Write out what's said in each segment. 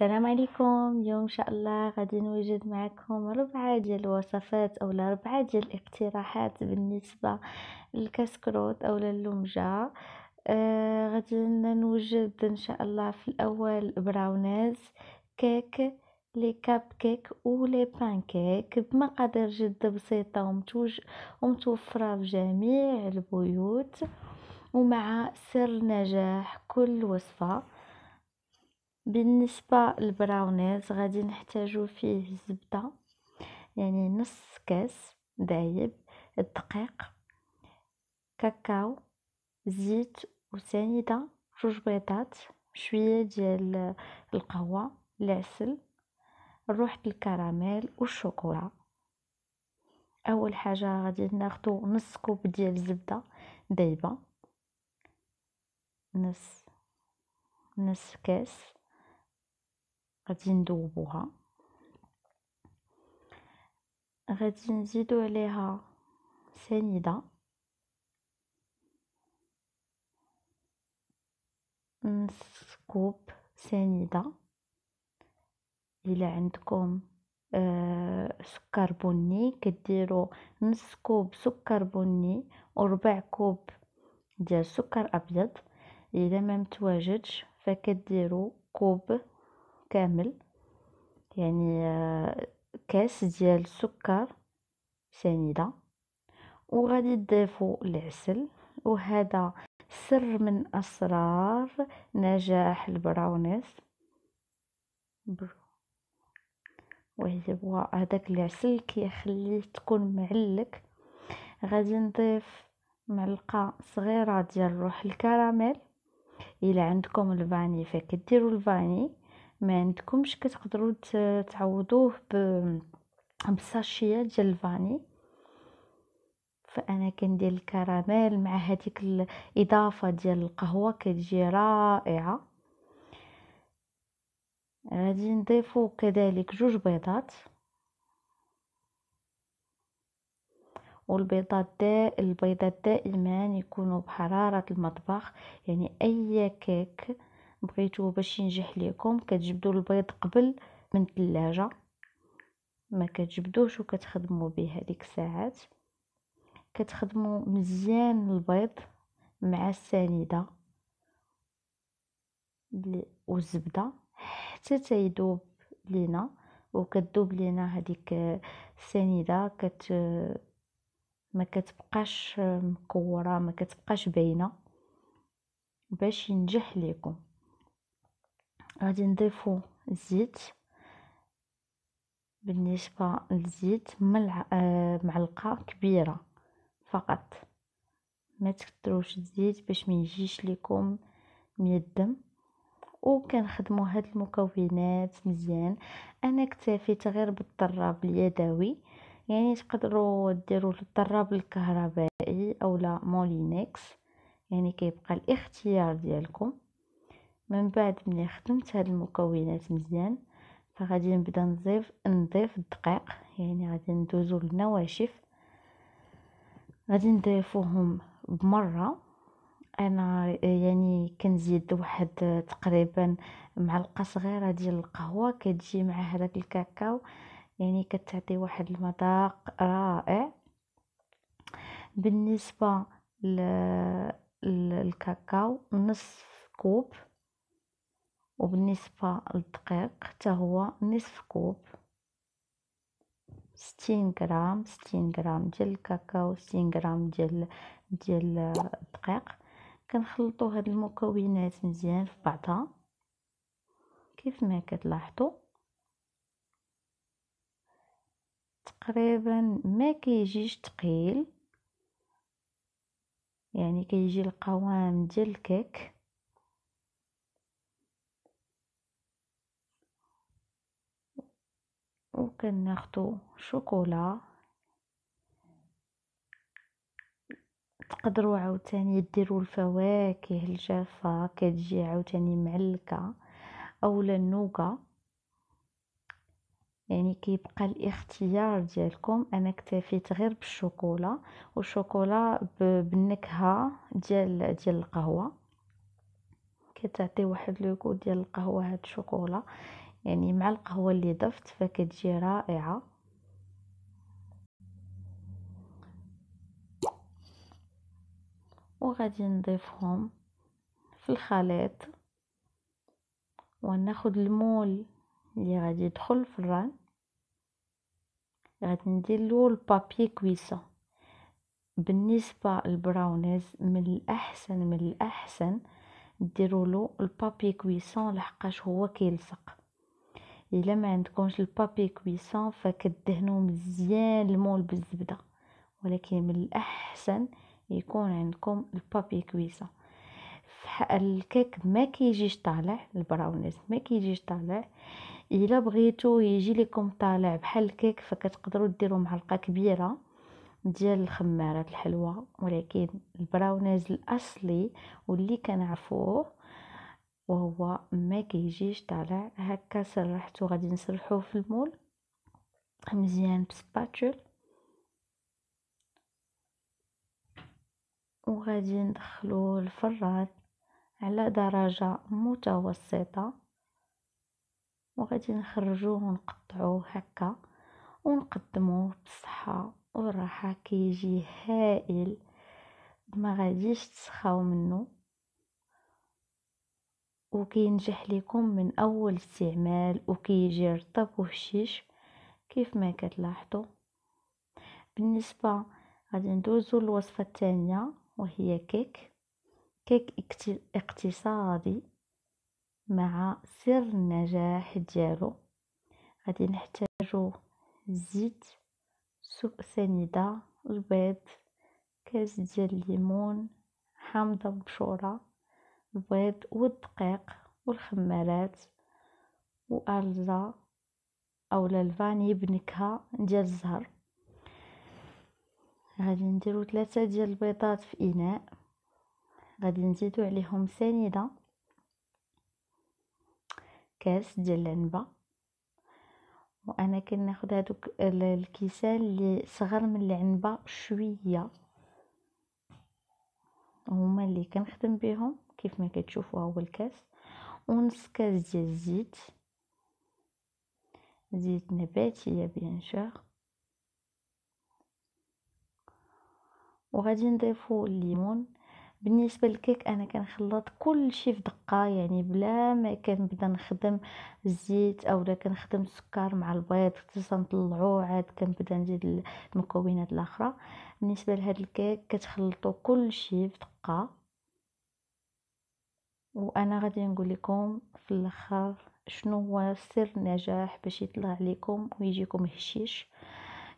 السلام عليكم اليوم ان شاء الله غادي نوجد معكم ربعة ديال الوصفات او ربعة ديال الاقتراحات بالنسبه للكسكروت او للمجه آه غادي نوجد ان شاء الله في الاول براونيز كيك لي كاب كيك لي بان كيك بمقادير جد بسيطه ومتوج ومتوفره في جميع البيوت ومع سر نجاح كل وصفه بالنسبة للبراونيز غادي نحتاجو فيه الزبدة يعني نص كاس دايب الدقيق كاكاو زيت وسنيدة جوج بيضات شوية ديال القهوة العسل روحة الكراميل والشوكولا اول حاجة غادي ناخدو نص كوب ديال الزبدة دايبة نص نص كاس غادي نذوبوها غادي نزيدو عليها سنيده نص كوب سنيده الا عندكم آه سكر بني كديروا نص كوب سكر بني وربع كوب ديال سكر ابيض الا ما متواجدش فكديروا كوب كامل يعني آه، كاس ديال السكر سنيده وغادي تضيفوا العسل وهذا سر من اسرار نجاح البراونيس هو هذاك العسل كيخليه تكون معلك غادي نضيف معلقه صغيره ديال روح الكراميل الى عندكم الفاني فكديروا الفاني ما عندكمش كتقدروا تعوضوه ب بساشيه ديال الفاني فانا كندير الكراميل مع هذيك الاضافه ديال القهوه كتجي رائعه غادي نضيفو كذلك جوج بيضات والبيضات دا البيضات دائما يكونوا بحراره المطبخ يعني اي كيك بغيتو باش ينجح ليكم كتجبدوا البيض قبل من الثلاجه ما كتجبدوش وكتخدموا به هذيك الساعات كتخدموا مزيان البيض مع السنيده والزبده حتى تيدوب لينا وكتذوب لينا هذيك السنيده كت ما كتبقاش مكوره ما كتبقاش باينه باش ينجح ليكم غادي نضيفو الزيت بالنسبة للزيت ملع... آه معلقة كبيرة فقط ما تكتروش الزيت باش ما يجيش لكم ميدم كنخدمو هاد المكونات مزيان انا اكتفيت غير بالطراب اليدوي يعني تقدروا ديروا الطراب الكهربائي او لا مولينكس يعني كيبقى الاختيار ديالكم من بعد ملي خدمت هاد المكونات مزيان فغادي نبدا نضيف نضيف الدقيق يعني غادي ندوزو للنواشف غادي نضيفوهم بمره انا يعني كنزيد واحد تقريبا معلقه صغيره ديال القهوه كتجي مع هذاك الكاكاو يعني كتعطي واحد المذاق رائع بالنسبه للكاكاو نصف كوب وبالنسبة للدقيق حتى هو نصف كوب ستين غرام ستين غرام ديال الكاكاو ستين غرام ديال ديال الدقيق كنخلطو هاد المكونات مزيان في بعضها كيف ما كتلاحظوا تقريبا ما كيجيش تقيل يعني كيجي القوام ديال الكيك وكناخدو شوكولا تقدروا عاوتاني ديروا الفواكه الجافة كتجي عاوتاني معلكة اولا النوكا يعني كيبقى الاختيار ديالكم انا اكتفيت غير بالشوكولا والشوكولا بالنكهه ديال ديال القهوه كتعطي واحد لوكو ديال القهوه هاد الشوكولا يعني مع القهوه اللي ضفت فكتجي رائعه وغادي نضيفهم في الخليط وناخذ المول اللي غادي يدخل في الران غادي ندير له البابي كويسون بالنسبه للبراونيز من الاحسن من الاحسن ديروا له البابي كويسون لحقاش هو كيلصق الا ما عندكمش البابي كويسون فكدهنوا مزيان المول بالزبده ولكن من الاحسن يكون عندكم البابي كويسون الكيك ما كيجيش طالع البراونيز ما كيجيش طالع الا بغيتو يجي لكم طالع بحال الكيك فكتقدروا ديروا معلقه كبيره ديال الخمارات الحلوه ولكن البراونيز الاصلي واللي كنعرفوه وهو ما كيجيش طالع هكا سرحته غادي نسرحوه في المول مزيان بسباتول وغادي ندخلو الفران على درجة متوسطة وغادي نخرجوه ونقطعوه هكا ونقدموه بالصحة والراحة كيجي هائل ما غاديش تسخاو منه وكينجح لكم من اول استعمال وكيجي رطب وهشيش كيف ما كتلاحظوا بالنسبه غادي ندوزو للوصفه الثانيه وهي كيك كيك اقتصادي مع سر النجاح ديالو غادي نحتاجو زيت سوق سنيده البيض كاس ديال الليمون حامضه مبشوره البيض والدقيق والخمارات وارزا اولا الفاني بنكهه ديال الزهر غادي نديرو ثلاثة ديال البيضات في اناء غادي نزيدو عليهم سنيده كاس ديال العنبه وانا كناخد هادوك الكيسان اللي صغر من العنبه شويه هما اللي كنخدم بهم كيف ما كتشوفوا هو الكاس ونص كاس ديال الزيت زيت نباتيه بيان سور وغادي نضيفو الليمون بالنسبه للكيك انا كنخلط كل شيء في دقه يعني بلا ما كنبدا نخدم الزيت اولا كنخدم السكر مع البيض حتى نطلعوه عاد كنبدا نزيد المكونات الاخرى بالنسبه لهاد الكيك كتخلطوا كل شيء في دقه وانا غادي نقول لكم في الاخر شنو هو سر النجاح باش يطلع عليكم ويجيكم هشيش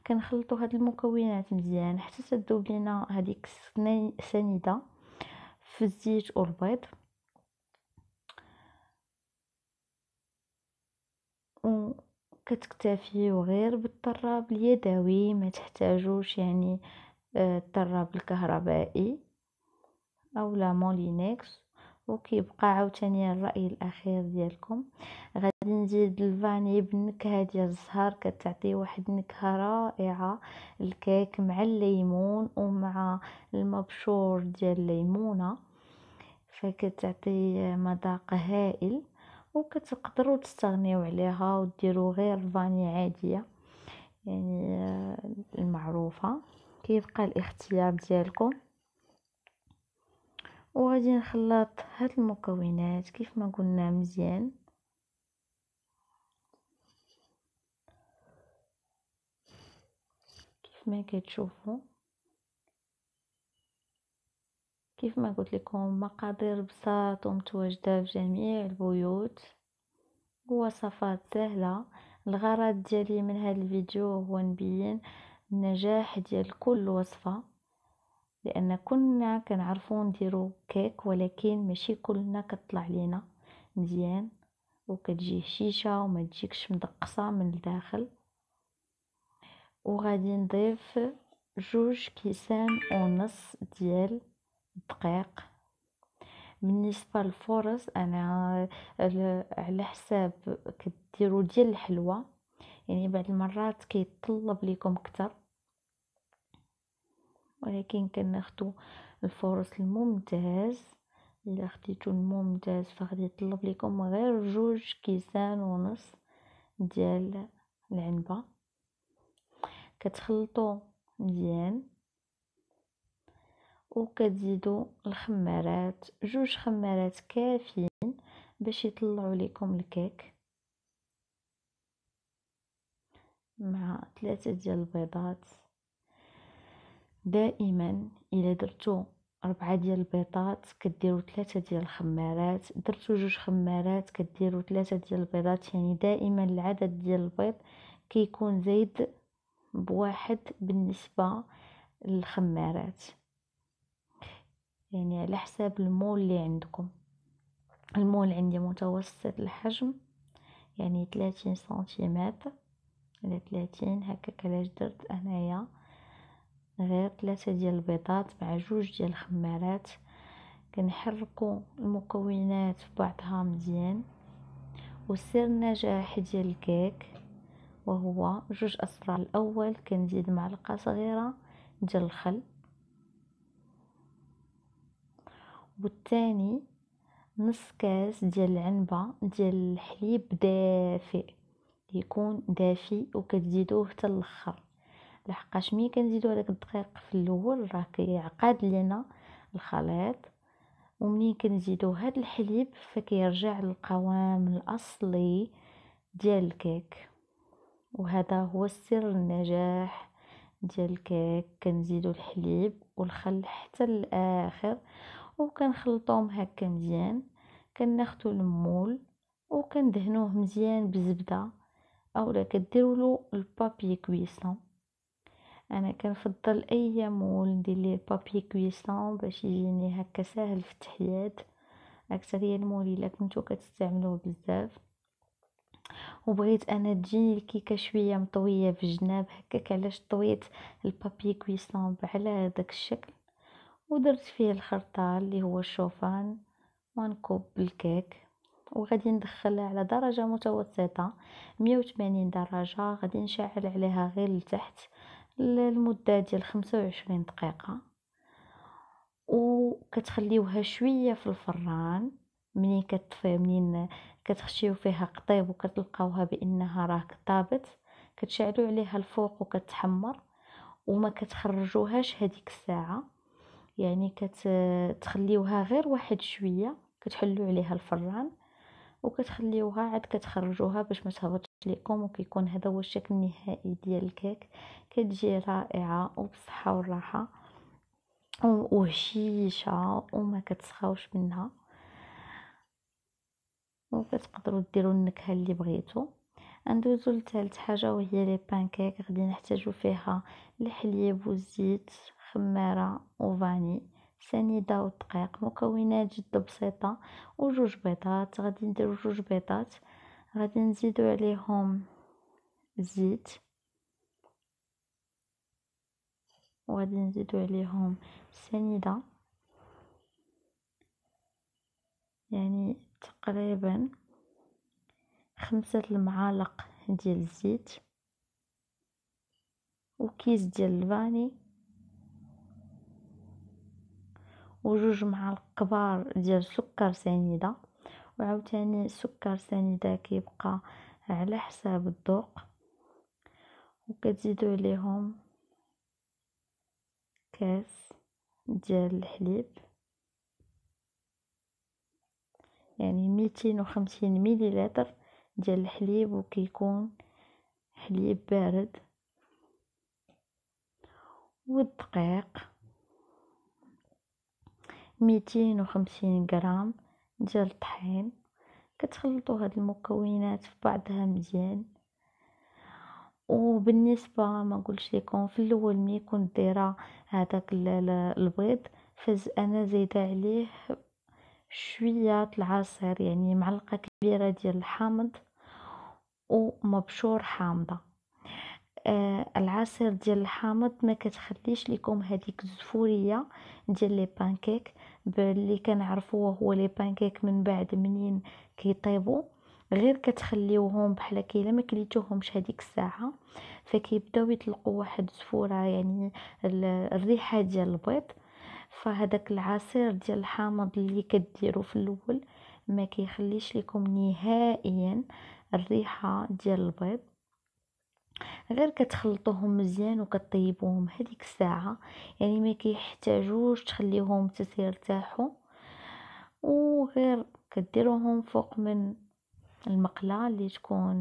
كنخلطوا هاد المكونات مزيان حتى تذوب لينا هذيك السنيده في الزيت والبيض كتكتفيو غير بالطراب اليدوي ما تحتاجوش يعني آه، الطراب الكهربائي او لا مولينكس وكيبقى عاوتاني الراي الاخير ديالكم غادي نزيد الفاني بالنكهه ديال الزهر كتعطي واحد النكهه رائعه الكيك مع الليمون ومع المبشور ديال الليمونه فكتعطي مذاق هائل وكتقدروا تستغنيو عليها وديروا غير فاني عاديه يعني آه، المعروفه كيبقى الاختيار ديالكم وغادي نخلط هاد المكونات كيف ما قلنا مزيان كيف ما كتشوفوا كيف ما قلت لكم مقادير بساط ومتواجده في جميع البيوت وصفات سهله الغرض ديالي من هذا الفيديو هو نبين النجاح ديال كل وصفه لأن كنا كنعرفو نديرو كيك ولكن ماشي كلنا كطلع لينا مزيان وكتجي هشيشة وما تجيكش مدقصة من الداخل وغادي نضيف جوج كيسان ونص ديال الدقيق بالنسبه للفرص انا على حساب كديرو ديال الحلوى يعني بعض المرات كيطلب ليكم كتر ولكن كناخدو الفرص الممتاز الا خديتو الممتاز فغادي يطلب لكم غير جوج كيسان ونص ديال العنبه كتخلطو مزيان وكتزيدوا الخمارات جوج خمارات كافيين باش يطلعوا لكم الكيك مع ثلاثه ديال البيضات دائما الا درتو أربعة ديال البيضات كديروا ثلاثة ديال الخمارات درتو جوج خمارات كديروا ثلاثة ديال البيضات يعني دائما العدد ديال البيض كيكون زايد بواحد بالنسبة للخمارات يعني على حساب المول اللي عندكم المول عندي متوسط الحجم يعني 30 سنتيمتر على 30 هكاك علاش درت انايا غير ثلاثة ديال البيضات مع جوج ديال الخمارات كنحركو المكونات في بعضها مزيان وسر النجاح ديال الكيك وهو جوج اسرع الاول كنزيد معلقه صغيره ديال الخل والثاني نص كاس ديال العنبه ديال الحليب دافئ يكون دافي وكتزيدوه حتى الاخر لحقاش ملي كنزيدو هداك الدقيق في الاول راه كيعقد لينا الخليط ومنين كنزيدو هاد الحليب فكيرجع للقوام الاصلي ديال الكيك وهذا هو سر النجاح ديال الكيك كنزيدو الحليب والخل حتى الاخر وكنخلطوهم هكا مزيان كناخدو المول وكندهنوه مزيان بزبده اولا كديروا له البابي كويسون انا كنفضل اي مول ندير ليه بابي كويسون باش يجيني هكا ساهل في التحيات هي المول الا كنتو كتستعملوه بزاف وبغيت انا تجيني الكيكه شويه مطويه في الجناب هكاك علاش طويت البابي كويسون على هذاك الشكل ودرت فيه الخرطه اللي هو الشوفان ونكوب الكيك وغادي ندخلها على درجه متوسطه 180 درجه غادي نشعل عليها غير لتحت للمده ديال خمسة دقيقه وكتخليوها شويه في الفران منين كتطفي منين كتخشيو فيها قطيب وكتلقاوها بانها راه طابت كتشعلوا عليها الفوق وكتحمر وما كتخرجوهاش هذيك الساعه يعني كتخليوها غير واحد شويه كتحلوا عليها الفران وكتخليوها عاد كتخرجوها باش ما تهبطش ليكم وكيكون هذا هو الشكل النهائي ديال الكيك كتجي رائعه وبالصحه والراحه وهشيشه وما كتسخاوش منها وكتقدروا ديروا النكهه اللي بغيتو ندوزو لثالث حاجه وهي لي بانكيك غادي نحتاجو فيها الحليب والزيت خماره وفاني سنيدة ودقيق مكونات جد بسيطة وجوج بيضات غادي نديرو جوج بيضات غادي نزيدو عليهم الزيت وغادي نزيدو عليهم سنيدة يعني تقريبا خمسة المعالق ديال الزيت وكيس ديال الفاني وجوج معالق كبار ديال سكر سنيده وعاوتاني السكر سنيده كيبقى على حساب الذوق وكتزيدو عليهم كاس ديال الحليب يعني ميتين وخمسين مليلتر ديال الحليب وكيكون حليب بارد والدقيق ميتين وخمسين غرام ديال الطحين كتخلطو هاد المكونات في بعضها مزيان وبالنسبه ما نقولش لكم في الاول ملي كنت دايره هذاك البيض فز انا زايده عليه شويه العصير يعني معلقه كبيره ديال الحامض ومبشور حامضه آه، العصير ديال الحامض ما كتخليش لكم هذيك الزفوريه ديال لي بانكيك باللي كنعرفوا هو لي بانكيك من بعد منين كيطيبوا غير كتخليوهم بحال كي ما كليتوهمش هذيك الساعه فكيبداو يطلقوا واحد الزفوره يعني الريحه ديال البيض فهداك العصير ديال الحامض اللي كديروا في الاول ما كيخليش لكم نهائيا الريحه ديال البيض غير كتخلطوهم مزيان وكطيبوهم هذيك الساعه يعني ما كيحتاجوش تخليوهم حتى يرتاحوا وغير كديروهم فوق من المقله اللي تكون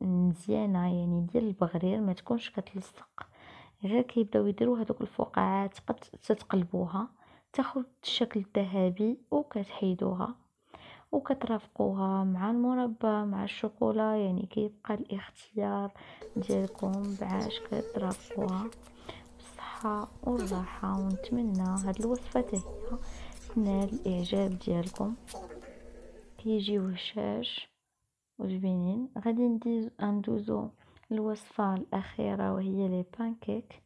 مزيانه يعني ديال البغرير ما تكونش كتلصق غير كيبداو يديروا هذوك الفقاعات تتقلبوها تاخذ الشكل الذهبي وكتحيدوها وكترافقوها مع المربى مع الشوكولا يعني كيبقى الاختيار ديالكم بعاش كترافقوها بالصحه والراحه ونتمنى هاد الوصفه هي تنال الاعجاب ديالكم كيجيو هشاش وجبينين غادي ندوزو الوصفه الاخيره وهي لي بانكيك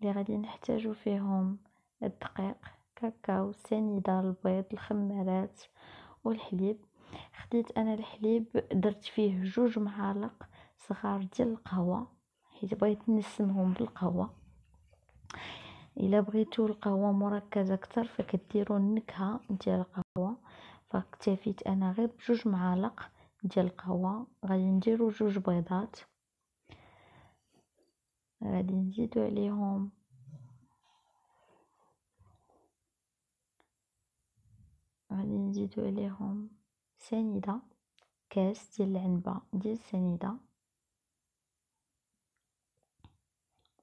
اللي غادي نحتاجو فيهم الدقيق كاكاو سنيده البيض الخمارات والحليب خديت انا الحليب درت فيه جوج معالق صغار ديال القهوه حيت بغيت نسمهم بالقهوه الا بغيتو القهوه مركزه اكثر فكديروا النكهه ديال القهوه فاكتفيت انا غير بجوج معالق ديال القهوه غادي نديرو جوج بيضات غادي نزيدو عليهم غادي نزيدو عليهم سنيدة كاس ديال العنبة ديال السنيدة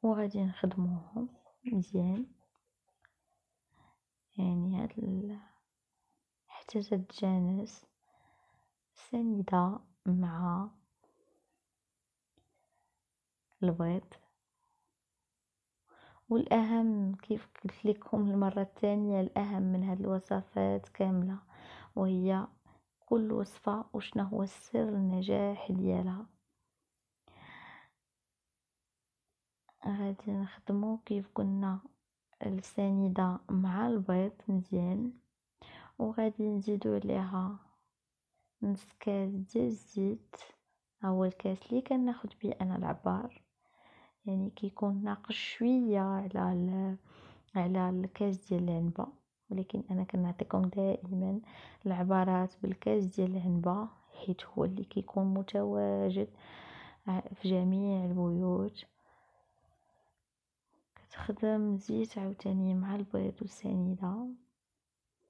وغادي نخدموهم مزيان يعني هاد ال... حتى تتجانس السنيدة مع البيض والاهم كيف قلت لكم المره الثانيه الاهم من هذه الوصفات كامله وهي كل وصفه وشنو هو السر النجاح ديالها غادي نخدمو كيف قلنا السنيده مع البيض مزيان وغادي نزيدو عليها نص كاس ديال الزيت هو الكاس اللي كناخد به انا العبار يعني كيكون ناقص شويه على على الكاس ديال العنبه ولكن انا كنعطيكم دائما العبارات بالكاس ديال العنبه حيت هو اللي كيكون متواجد في جميع البيوت كتخدم زيت عاوتاني مع البيض والسنيده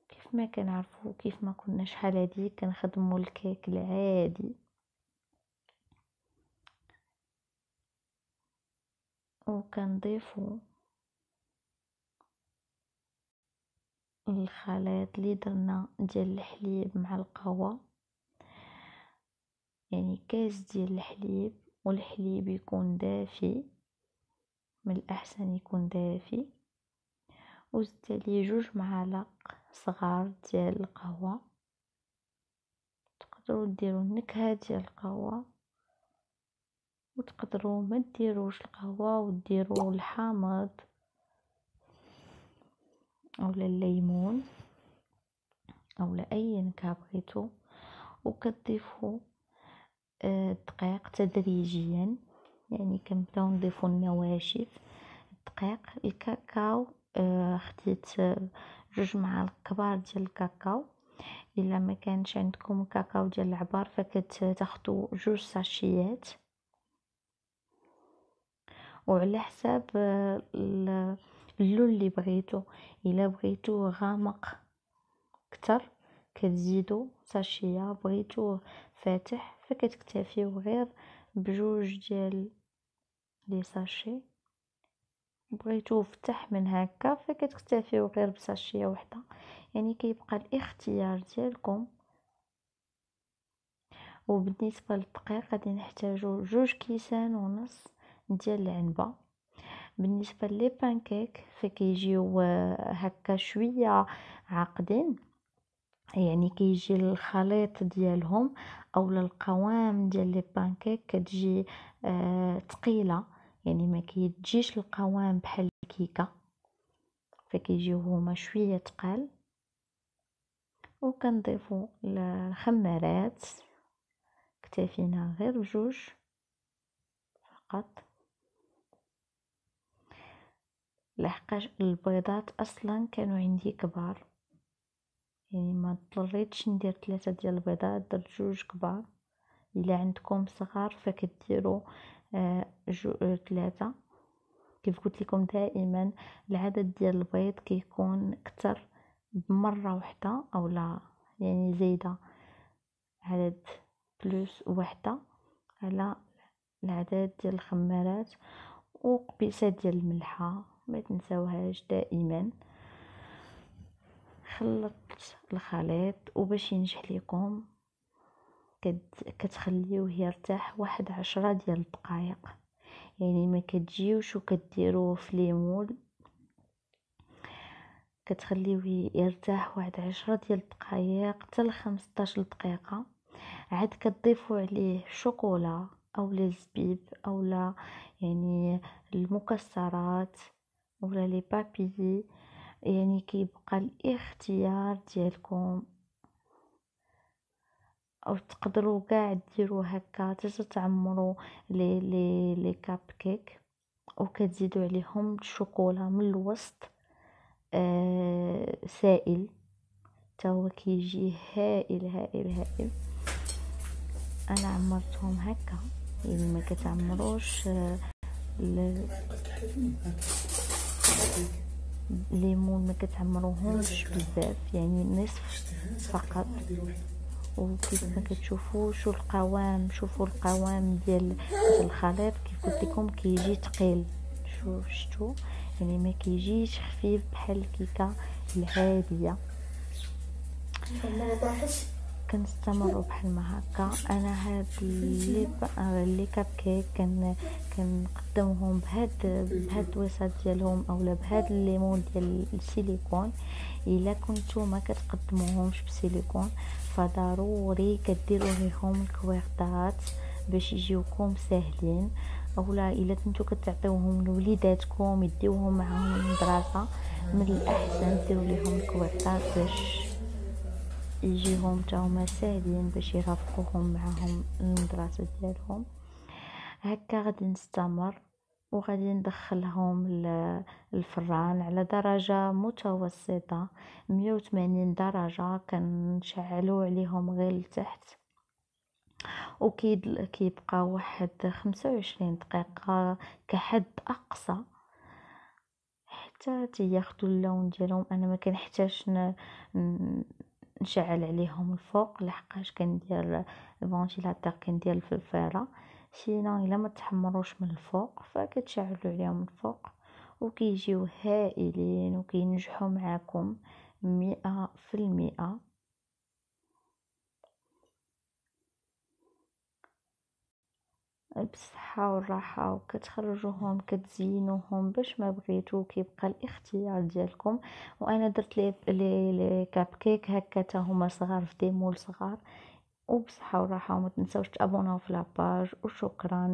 كيف ما كنعرفوا كيف ما كنا شحال هذيك كنخدموا الكيك العادي وكنضيفو الخليط اللي درنا ديال الحليب مع القهوه يعني كاس ديال الحليب والحليب يكون دافي من الاحسن يكون دافي وزدت عليه جوج معالق صغار ديال القهوه تقدروا ديروا النكهه ديال القهوه وتقدروا ما ديروش القهوة وديروا الحامض أو الليمون أو اي نكهه بغيتو وكتضيفوا الدقيق آه، تدريجيا يعني كنبداو نضيفو النواشف الدقيق الكاكاو آه، خديت جوج معالق كبار ديال الكاكاو الا ما كانش عندكم كاكاو ديال العبار فكتاخذوا جوج ساشيات وعلى حساب آه، اللون اللي بغيتو الا بغيتو غامق اكثر كتزيدو ساشيه بغيتو فاتح فكتكتفيو غير بجوج ديال لي ساشي بغيتو فتح من هكا فكتكتفيو غير بساشيه وحده يعني كيبقى الاختيار ديالكم وبالنسبه للدقيق غادي نحتاجو جوج كيسان ونص ديال العنبه بالنسبه لي بانكيك فكيجيو آه، هكا شويه عاقدين يعني كيجي الخليط ديالهم او القوام ديال لي بانكيك كتجي آه يعني ما كيتجيش القوام بحال الكيكه فكيجيو هما شويه تقال وكنضيفوا الخمارات كتافينا غير بجوج فقط لحقاش البيضات اصلا كانوا عندي كبار يعني ما اضطريتش ندير ثلاثة ديال البيضات درت جوج كبار الا عندكم صغار فكديروا آه جو آه، ثلاثة كيف قلت لكم دائما العدد ديال البيض كيكون اكثر بمره واحده لا يعني زايده عدد بلوس واحده على العدد ديال الخمارات وقبيسه ديال الملحه ما تنساوهاش دائما خلطت الخليط وباش ينجح لكم كتخليوه يرتاح واحد عشرة ديال الدقائق يعني ما كتجيوش وكديروه في ليمول كتخليوه يرتاح واحد عشرة ديال الدقائق حتى 15 دقيقه عاد كتضيفوا عليه شوكولا او الزبيب او يعني المكسرات ولا لي بابيي يعني كيبقى الاختيار ديالكم او تقدروا كاع ديروا هكا حتى تعمروا لي لي لي كاب كيك وكتزيدوا عليهم الشوكولا من الوسط آه سائل حتى هو كيجي هائل هائل هائل انا عمرتهم هكا يعني ما كتعمروش آه الليمون ما كتعمروهمش بزاف يعني نصف فقط وكيف ما كتشوفوا شو القوام شوفوا القوام ديال الخليط كيف قلت لكم كيجي ثقيل شو شتو يعني ما كيجيش خفيف بحال الكيكه العاديه ما طاحش كنستمروا بحال ما هكا انا هاد لي اللي كاب كيك كن كنقدمهم بهاد بهاد الوسط ديالهم اولا بهاد الليمون ديال السيليكون الا كنتو ما كتقدموهمش بسيليكون فضروري كديروا ليهم الكويرتات باش يجيوكم ساهلين اولا الا كنتو كتعطيوهم لوليداتكم يديوهم معاهم للمدرسه من الاحسن ديروا ليهم الكويرتات باش يجيهم تا هما ساهلين باش يرافقوهم معاهم المدرسة ديالهم هكا غادي نستمر وغادي ندخلهم الفران على درجة متوسطة 180 درجة كنشعلو عليهم غير لتحت وكيد كيبقى واحد 25 دقيقة كحد أقصى حتى تياخدو اللون ديالهم انا ما كنحتاجش نشعل عليهم الفوق لحقاش كندير الفونتيلاتور كندير في سينو الا ما تحمروش من الفوق فكتشعلوا عليهم الفوق وكيجيو هائلين وكينجحوا معاكم مئة في المئة بالصحة والراحة وكتخرجوهم كتزينوهم باش ما بغيتو كيبقى الاختيار ديالكم وانا درت لي لي كاب كيك هكا تا هما صغار في ديمول صغار وبصحه وراحه وما تنساوش تابوناو في لاباج وشكرا